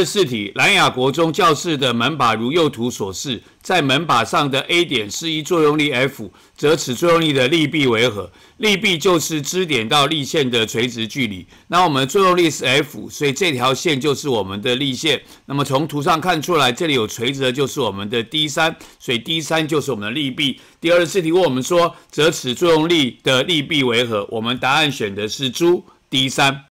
第四题，兰雅国中教室的门把如右图所示，在门把上的 A 点施一作用力 F，则此作用力的力臂为何？力臂就是支点到力线的垂直距离。那我们的作用力是 F，所以这条线就是我们的力线。那么从图上看出来，这里有垂直的就是我们的 D 三，所以 D 三就是我们的力臂。第二四题问我们说，折尺作用力的力臂为何？我们答案选的是猪 D 三。